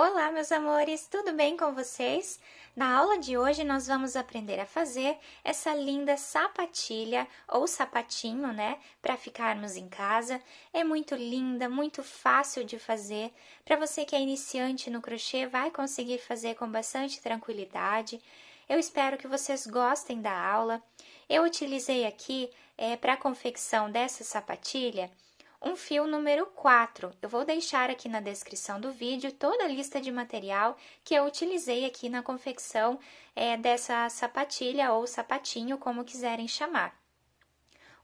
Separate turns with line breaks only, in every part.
Olá, meus amores, tudo bem com vocês? Na aula de hoje nós vamos aprender a fazer essa linda sapatilha ou sapatinho, né, para ficarmos em casa. É muito linda, muito fácil de fazer. Para você que é iniciante no crochê, vai conseguir fazer com bastante tranquilidade. Eu espero que vocês gostem da aula. Eu utilizei aqui é, eh, para a confecção dessa sapatilha um fio número 4. Eu vou deixar aqui na descrição do vídeo toda a lista de material que eu utilizei aqui na confecção é, dessa sapatilha ou sapatinho, como quiserem chamar.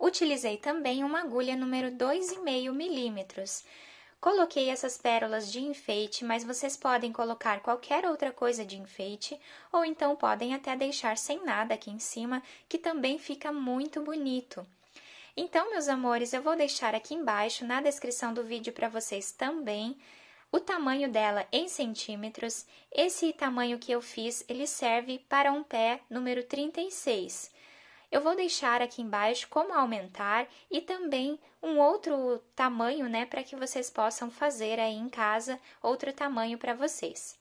Utilizei também uma agulha número 2,5 milímetros. Coloquei essas pérolas de enfeite, mas vocês podem colocar qualquer outra coisa de enfeite ou então podem até deixar sem nada aqui em cima, que também fica muito bonito. Então, meus amores, eu vou deixar aqui embaixo na descrição do vídeo para vocês também o tamanho dela em centímetros. Esse tamanho que eu fiz, ele serve para um pé número 36. Eu vou deixar aqui embaixo como aumentar e também um outro tamanho, né, para que vocês possam fazer aí em casa outro tamanho para vocês.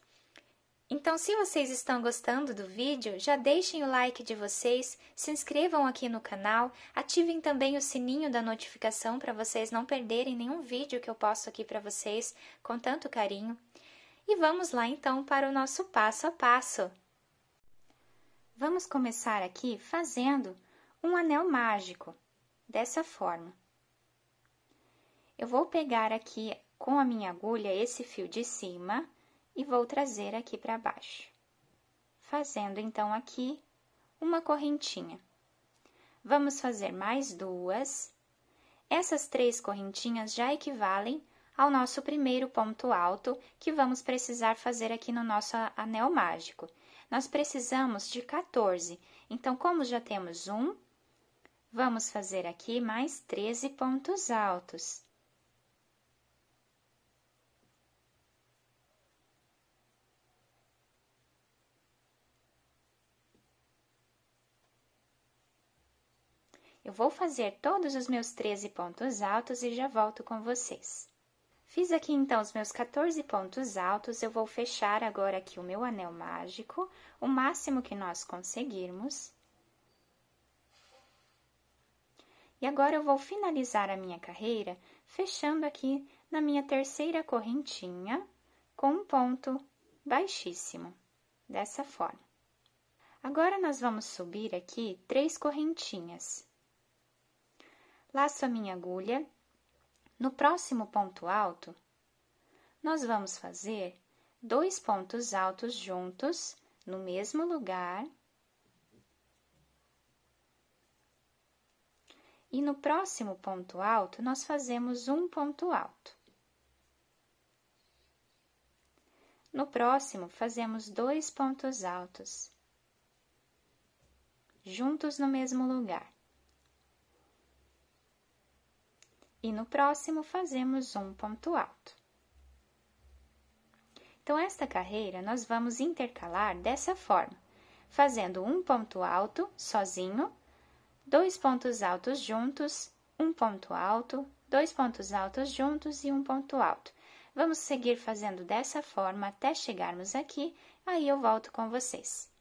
Então, se vocês estão gostando do vídeo, já deixem o like de vocês, se inscrevam aqui no canal, ativem também o sininho da notificação para vocês não perderem nenhum vídeo que eu posto aqui para vocês com tanto carinho. E vamos lá então para o nosso passo a passo. Vamos começar aqui fazendo um anel mágico, dessa forma. Eu vou pegar aqui com a minha agulha esse fio de cima e vou trazer aqui para baixo, fazendo então aqui uma correntinha. Vamos fazer mais duas. Essas três correntinhas já equivalem ao nosso primeiro ponto alto que vamos precisar fazer aqui no nosso anel mágico. Nós precisamos de 14, então, como já temos um, vamos fazer aqui mais 13 pontos altos. Eu vou fazer todos os meus 13 pontos altos e já volto com vocês. Fiz aqui então os meus 14 pontos altos, eu vou fechar agora aqui o meu anel mágico, o máximo que nós conseguirmos. E agora eu vou finalizar a minha carreira fechando aqui na minha terceira correntinha com um ponto baixíssimo, dessa forma. Agora, nós vamos subir aqui três correntinhas laço a minha agulha. No próximo ponto alto, nós vamos fazer dois pontos altos juntos no mesmo lugar. E no próximo ponto alto, nós fazemos um ponto alto. No próximo, fazemos dois pontos altos juntos no mesmo lugar. e no próximo fazemos um ponto alto. Então, esta carreira nós vamos intercalar dessa forma, fazendo um ponto alto sozinho, dois pontos altos juntos, um ponto alto, dois pontos altos juntos e um ponto alto. Vamos seguir fazendo dessa forma até chegarmos aqui, aí eu volto com vocês.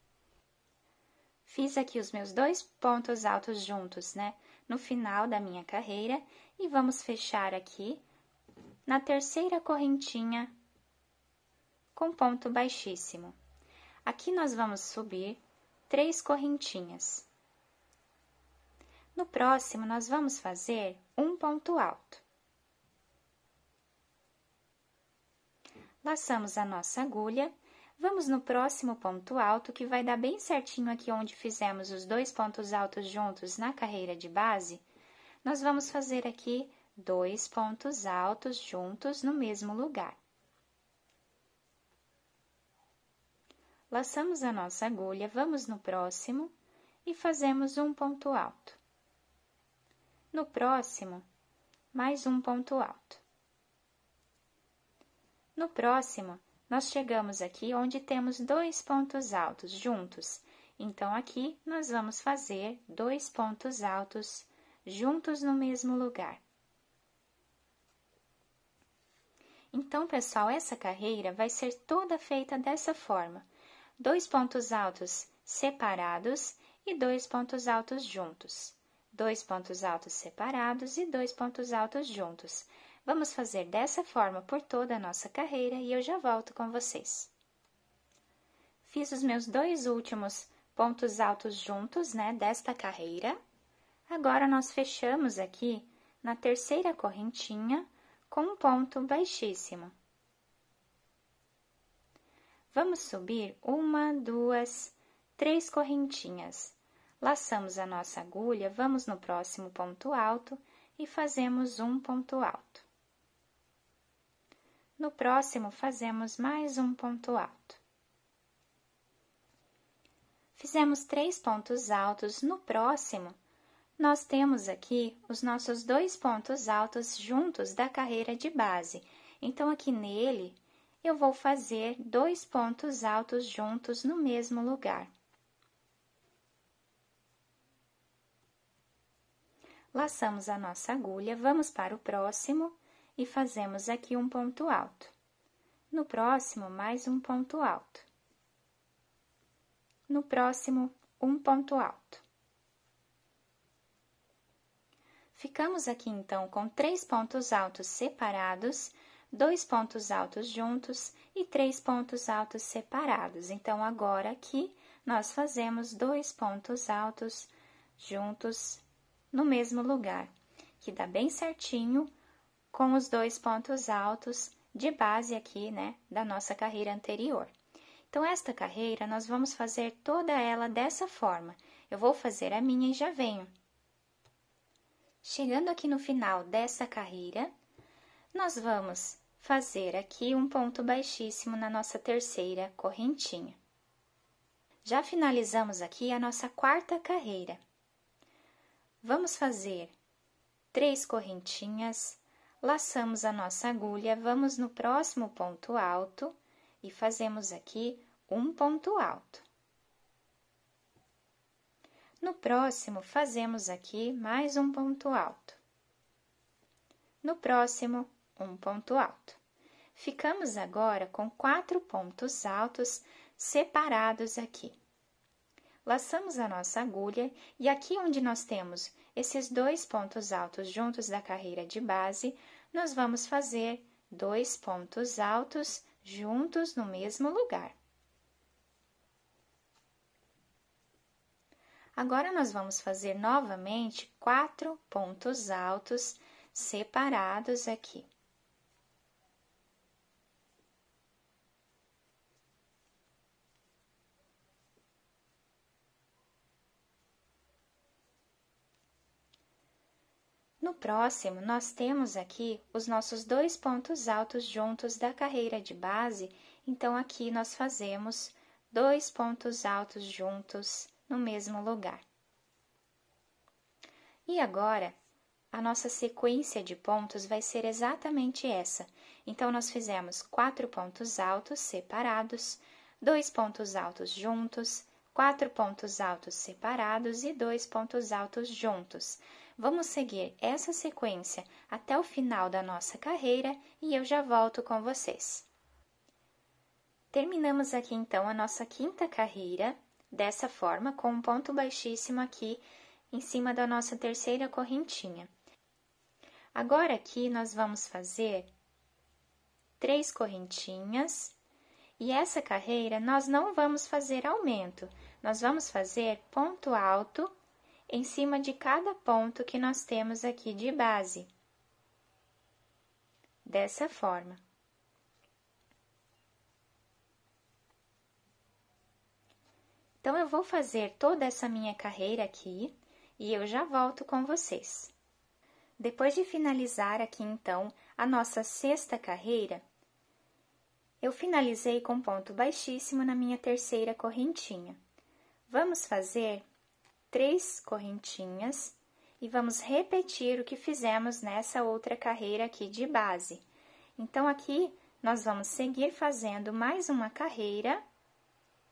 Fiz aqui os meus dois pontos altos juntos, né? no final da minha carreira e vamos fechar aqui na terceira correntinha com ponto baixíssimo. Aqui nós vamos subir três correntinhas. No próximo, nós vamos fazer um ponto alto. Laçamos a nossa agulha Vamos no próximo ponto alto, que vai dar bem certinho aqui onde fizemos os dois pontos altos juntos na carreira de base. Nós vamos fazer aqui dois pontos altos juntos no mesmo lugar. Laçamos a nossa agulha, vamos no próximo e fazemos um ponto alto. No próximo, mais um ponto alto. No próximo, nós chegamos aqui onde temos dois pontos altos juntos. Então, aqui nós vamos fazer dois pontos altos juntos no mesmo lugar. Então, pessoal, essa carreira vai ser toda feita dessa forma: dois pontos altos separados e dois pontos altos juntos. Dois pontos altos separados e dois pontos altos juntos. Vamos fazer dessa forma por toda a nossa carreira e eu já volto com vocês. Fiz os meus dois últimos pontos altos juntos, né, desta carreira. Agora, nós fechamos aqui na terceira correntinha com um ponto baixíssimo. Vamos subir uma, duas, três correntinhas. Laçamos a nossa agulha, vamos no próximo ponto alto e fazemos um ponto alto. No próximo, fazemos mais um ponto alto. Fizemos três pontos altos. No próximo, nós temos aqui os nossos dois pontos altos juntos da carreira de base. Então, aqui nele, eu vou fazer dois pontos altos juntos no mesmo lugar. Laçamos a nossa agulha, vamos para o próximo e fazemos aqui um ponto alto. No próximo, mais um ponto alto. No próximo, um ponto alto. Ficamos aqui, então, com três pontos altos separados, dois pontos altos juntos e três pontos altos separados. Então, agora aqui, nós fazemos dois pontos altos juntos no mesmo lugar, que dá bem certinho com os dois pontos altos de base aqui, né, da nossa carreira anterior. Então, esta carreira, nós vamos fazer toda ela dessa forma. Eu vou fazer a minha e já venho. Chegando aqui no final dessa carreira, nós vamos fazer aqui um ponto baixíssimo na nossa terceira correntinha. Já finalizamos aqui a nossa quarta carreira. Vamos fazer três correntinhas laçamos a nossa agulha, vamos no próximo ponto alto e fazemos aqui um ponto alto. No próximo, fazemos aqui mais um ponto alto. No próximo, um ponto alto. Ficamos agora com quatro pontos altos separados aqui. Laçamos a nossa agulha e aqui onde nós temos esses dois pontos altos juntos da carreira de base, nós vamos fazer dois pontos altos juntos no mesmo lugar. Agora, nós vamos fazer novamente quatro pontos altos separados aqui. No próximo, nós temos aqui os nossos dois pontos altos juntos da carreira de base, então aqui nós fazemos dois pontos altos juntos no mesmo lugar. E agora, a nossa sequência de pontos vai ser exatamente essa. Então, nós fizemos quatro pontos altos separados, dois pontos altos juntos, quatro pontos altos separados e dois pontos altos juntos. Vamos seguir essa sequência até o final da nossa carreira e eu já volto com vocês. Terminamos aqui então a nossa quinta carreira, dessa forma, com um ponto baixíssimo aqui em cima da nossa terceira correntinha. Agora aqui nós vamos fazer três correntinhas e essa carreira nós não vamos fazer aumento, nós vamos fazer ponto alto em cima de cada ponto que nós temos aqui de base. Dessa forma. Então, eu vou fazer toda essa minha carreira aqui e eu já volto com vocês. Depois de finalizar aqui, então, a nossa sexta carreira, eu finalizei com ponto baixíssimo na minha terceira correntinha. Vamos fazer três correntinhas e vamos repetir o que fizemos nessa outra carreira aqui de base. Então, aqui, nós vamos seguir fazendo mais uma carreira,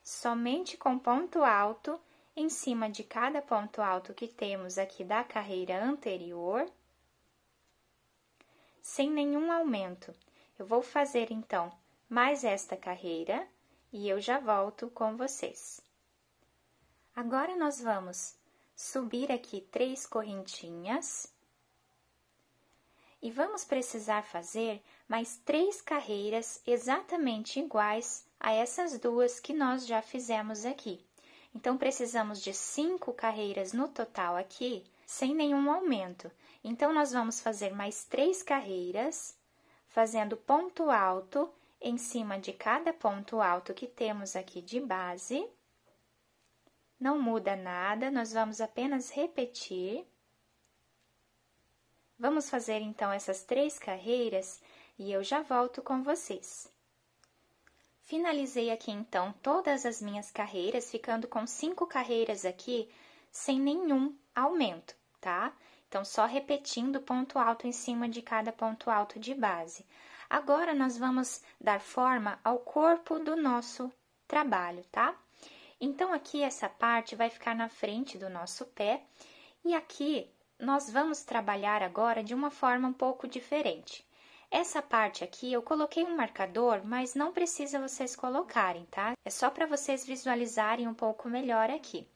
somente com ponto alto, em cima de cada ponto alto que temos aqui da carreira anterior, sem nenhum aumento. Eu vou fazer, então, mais esta carreira e eu já volto com vocês. Agora, nós vamos subir aqui três correntinhas e vamos precisar fazer mais três carreiras exatamente iguais a essas duas que nós já fizemos aqui. Então, precisamos de cinco carreiras no total aqui, sem nenhum aumento. Então, nós vamos fazer mais três carreiras, fazendo ponto alto em cima de cada ponto alto que temos aqui de base não muda nada, nós vamos apenas repetir. Vamos fazer então essas três carreiras e eu já volto com vocês. Finalizei aqui então todas as minhas carreiras, ficando com cinco carreiras aqui sem nenhum aumento, tá? Então, só repetindo ponto alto em cima de cada ponto alto de base. Agora, nós vamos dar forma ao corpo do nosso trabalho, tá? Então, aqui essa parte vai ficar na frente do nosso pé e aqui nós vamos trabalhar agora de uma forma um pouco diferente. Essa parte aqui eu coloquei um marcador, mas não precisa vocês colocarem, tá? É só para vocês visualizarem um pouco melhor aqui.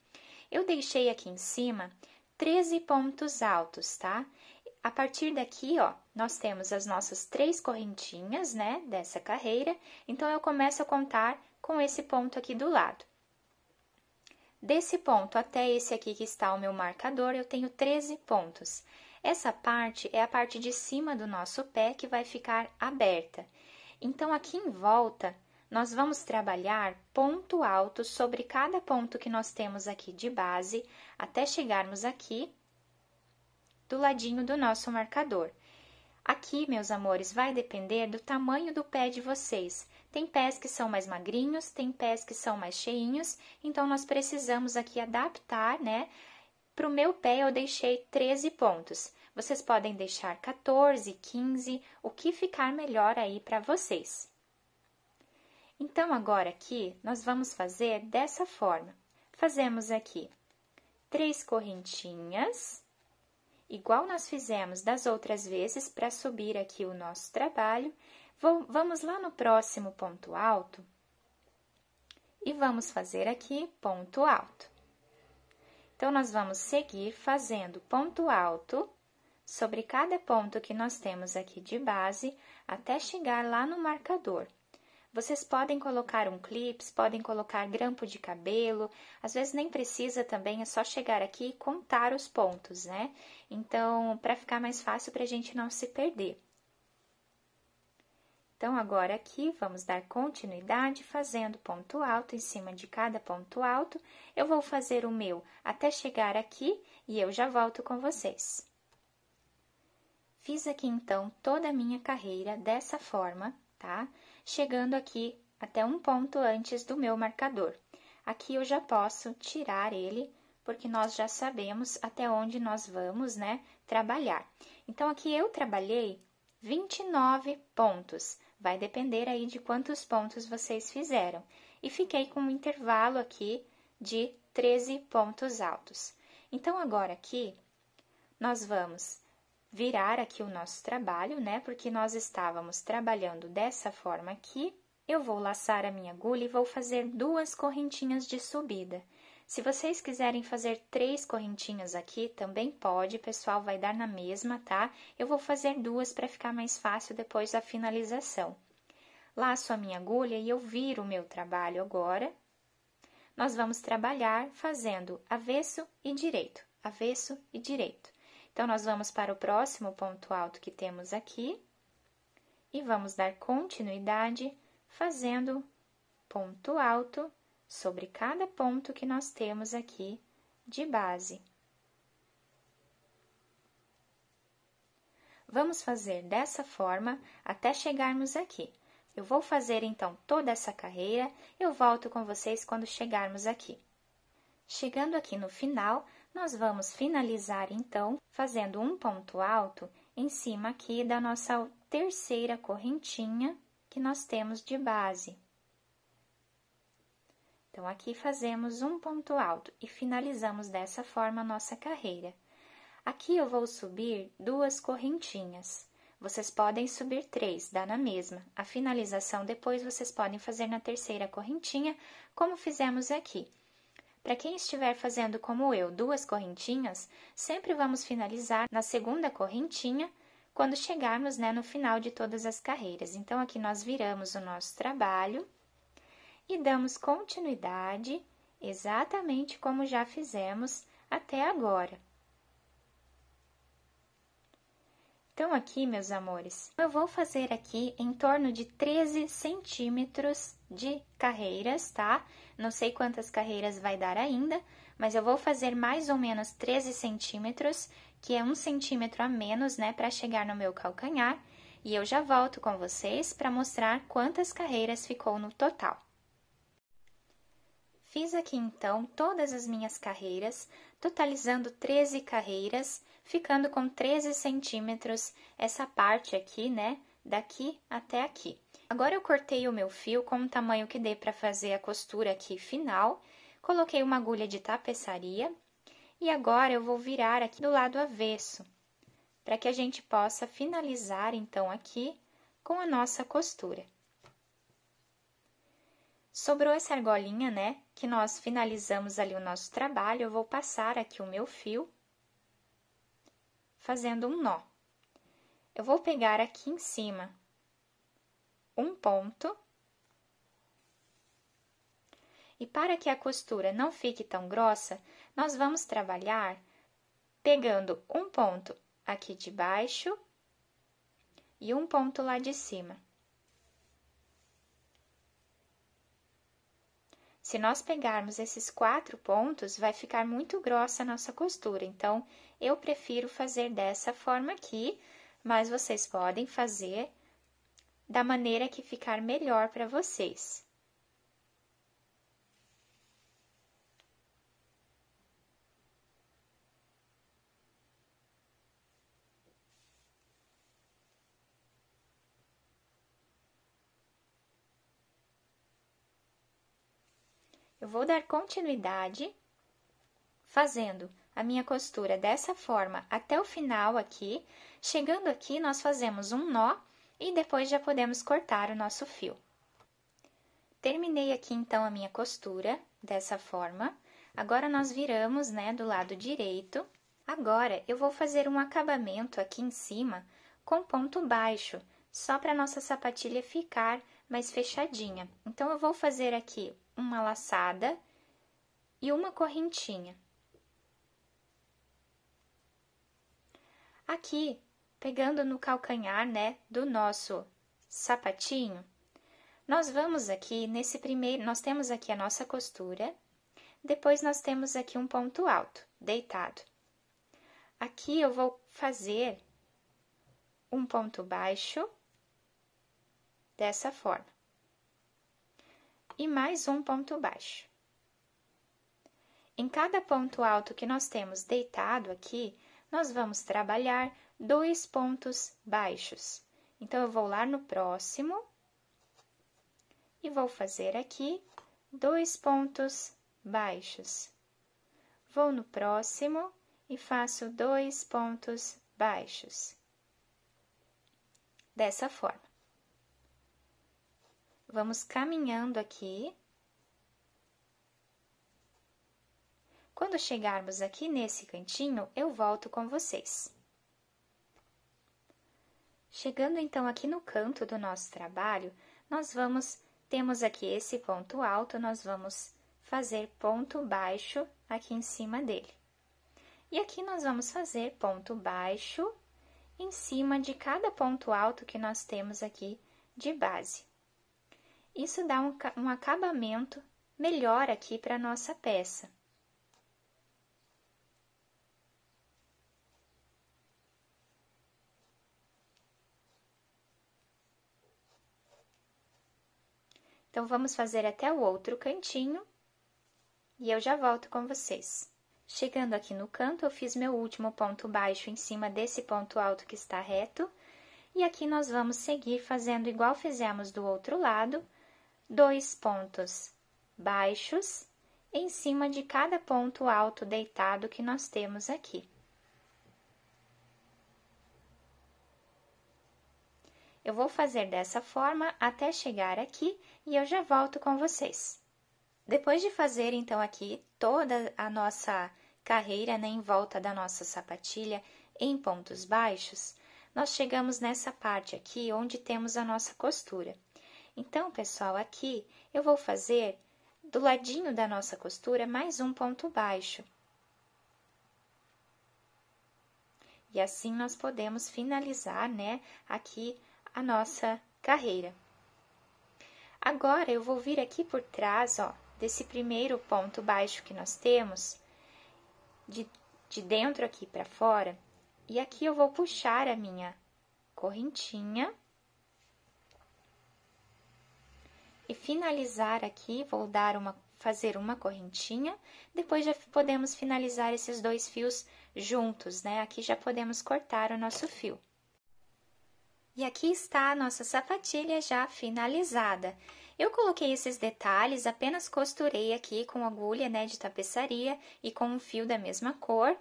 Eu deixei aqui em cima 13 pontos altos, tá? A partir daqui, ó, nós temos as nossas três correntinhas, né, dessa carreira. Então, eu começo a contar com esse ponto aqui do lado. Desse ponto até esse aqui que está o meu marcador, eu tenho 13 pontos. Essa parte é a parte de cima do nosso pé que vai ficar aberta. Então, aqui em volta, nós vamos trabalhar ponto alto sobre cada ponto que nós temos aqui de base, até chegarmos aqui do ladinho do nosso marcador. Aqui, meus amores, vai depender do tamanho do pé de vocês. Tem pés que são mais magrinhos, tem pés que são mais cheinhos, então nós precisamos aqui adaptar, né? Para o meu pé eu deixei 13 pontos. Vocês podem deixar 14, 15, o que ficar melhor aí para vocês. Então agora aqui nós vamos fazer dessa forma. Fazemos aqui três correntinhas, igual nós fizemos das outras vezes para subir aqui o nosso trabalho, Vamos lá no próximo ponto alto e vamos fazer aqui ponto alto. Então, nós vamos seguir fazendo ponto alto sobre cada ponto que nós temos aqui de base até chegar lá no marcador. Vocês podem colocar um clips, podem colocar grampo de cabelo, às vezes nem precisa também, é só chegar aqui e contar os pontos, né? Então, para ficar mais fácil para a gente não se perder. Então, agora aqui, vamos dar continuidade fazendo ponto alto em cima de cada ponto alto. Eu vou fazer o meu até chegar aqui e eu já volto com vocês. Fiz aqui, então, toda a minha carreira dessa forma, tá? Chegando aqui até um ponto antes do meu marcador. Aqui eu já posso tirar ele, porque nós já sabemos até onde nós vamos, né, trabalhar. Então, aqui eu trabalhei 29 pontos. Vai depender aí de quantos pontos vocês fizeram. E fiquei com um intervalo aqui de 13 pontos altos. Então, agora aqui, nós vamos virar aqui o nosso trabalho, né? Porque nós estávamos trabalhando dessa forma aqui. Eu vou laçar a minha agulha e vou fazer duas correntinhas de subida. Se vocês quiserem fazer três correntinhas aqui, também pode, pessoal, vai dar na mesma, tá? Eu vou fazer duas para ficar mais fácil depois da finalização. Laço a minha agulha e eu viro o meu trabalho agora. Nós vamos trabalhar fazendo avesso e direito, avesso e direito. Então, nós vamos para o próximo ponto alto que temos aqui e vamos dar continuidade fazendo ponto alto sobre cada ponto que nós temos aqui de base. Vamos fazer dessa forma até chegarmos aqui. Eu vou fazer então toda essa carreira, eu volto com vocês quando chegarmos aqui. Chegando aqui no final, nós vamos finalizar então fazendo um ponto alto em cima aqui da nossa terceira correntinha que nós temos de base. Então, aqui fazemos um ponto alto e finalizamos dessa forma a nossa carreira. Aqui eu vou subir duas correntinhas. Vocês podem subir três, dá na mesma. A finalização depois vocês podem fazer na terceira correntinha, como fizemos aqui. Para quem estiver fazendo como eu, duas correntinhas, sempre vamos finalizar na segunda correntinha, quando chegarmos né, no final de todas as carreiras. Então, aqui nós viramos o nosso trabalho e damos continuidade exatamente como já fizemos até agora. Então, aqui, meus amores, eu vou fazer aqui em torno de 13 centímetros de carreiras, tá? Não sei quantas carreiras vai dar ainda, mas eu vou fazer mais ou menos 13 centímetros, que é um centímetro a menos, né, para chegar no meu calcanhar. E eu já volto com vocês para mostrar quantas carreiras ficou no total. Fiz aqui então todas as minhas carreiras, totalizando 13 carreiras, ficando com 13 centímetros essa parte aqui, né? Daqui até aqui. Agora eu cortei o meu fio com o tamanho que dê para fazer a costura aqui final, coloquei uma agulha de tapeçaria e agora eu vou virar aqui do lado avesso, para que a gente possa finalizar então aqui com a nossa costura. Sobrou essa argolinha, né, que nós finalizamos ali o nosso trabalho, eu vou passar aqui o meu fio fazendo um nó. Eu vou pegar aqui em cima um ponto. E para que a costura não fique tão grossa, nós vamos trabalhar pegando um ponto aqui de baixo e um ponto lá de cima. Se nós pegarmos esses quatro pontos, vai ficar muito grossa a nossa costura. Então, eu prefiro fazer dessa forma aqui, mas vocês podem fazer da maneira que ficar melhor para vocês. Eu vou dar continuidade fazendo a minha costura dessa forma até o final aqui. Chegando aqui, nós fazemos um nó e depois já podemos cortar o nosso fio. Terminei aqui, então, a minha costura dessa forma. Agora, nós viramos, né, do lado direito. Agora, eu vou fazer um acabamento aqui em cima com ponto baixo, só para nossa sapatilha ficar mais fechadinha. Então, eu vou fazer aqui uma laçada e uma correntinha. Aqui, pegando no calcanhar, né, do nosso sapatinho, nós vamos aqui nesse primeiro, nós temos aqui a nossa costura, depois nós temos aqui um ponto alto, deitado. Aqui eu vou fazer um ponto baixo dessa forma. E mais um ponto baixo. Em cada ponto alto que nós temos deitado aqui, nós vamos trabalhar dois pontos baixos. Então, eu vou lá no próximo e vou fazer aqui dois pontos baixos. Vou no próximo e faço dois pontos baixos. Dessa forma. Vamos caminhando aqui. Quando chegarmos aqui nesse cantinho, eu volto com vocês. Chegando então aqui no canto do nosso trabalho, nós vamos, temos aqui esse ponto alto, nós vamos fazer ponto baixo aqui em cima dele. E aqui nós vamos fazer ponto baixo em cima de cada ponto alto que nós temos aqui de base. Isso dá um, um acabamento melhor aqui para a nossa peça. Então, vamos fazer até o outro cantinho e eu já volto com vocês. Chegando aqui no canto, eu fiz meu último ponto baixo em cima desse ponto alto que está reto. E aqui nós vamos seguir fazendo igual fizemos do outro lado, dois pontos baixos em cima de cada ponto alto deitado que nós temos aqui. Eu vou fazer dessa forma até chegar aqui e eu já volto com vocês. Depois de fazer então aqui toda a nossa carreira né, em volta da nossa sapatilha em pontos baixos, nós chegamos nessa parte aqui onde temos a nossa costura. Então, pessoal, aqui eu vou fazer do ladinho da nossa costura mais um ponto baixo. E assim nós podemos finalizar, né, aqui a nossa carreira. Agora, eu vou vir aqui por trás, ó, desse primeiro ponto baixo que nós temos, de, de dentro aqui para fora, e aqui eu vou puxar a minha correntinha e finalizar aqui, vou dar uma fazer uma correntinha, depois já podemos finalizar esses dois fios juntos, né? Aqui já podemos cortar o nosso fio. E aqui está a nossa sapatilha já finalizada. Eu coloquei esses detalhes, apenas costurei aqui com agulha, né, de tapeçaria e com um fio da mesma cor,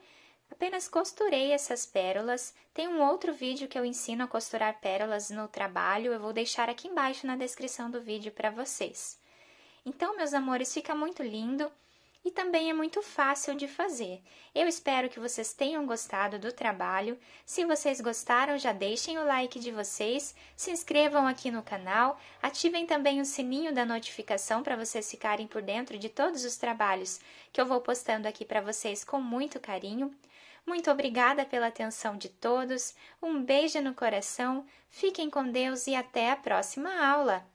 Apenas costurei essas pérolas. Tem um outro vídeo que eu ensino a costurar pérolas no trabalho, eu vou deixar aqui embaixo na descrição do vídeo para vocês. Então, meus amores, fica muito lindo e também é muito fácil de fazer. Eu espero que vocês tenham gostado do trabalho. Se vocês gostaram, já deixem o like de vocês, se inscrevam aqui no canal, ativem também o sininho da notificação para vocês ficarem por dentro de todos os trabalhos que eu vou postando aqui para vocês com muito carinho. Muito obrigada pela atenção de todos, um beijo no coração, fiquem com Deus e até a próxima aula!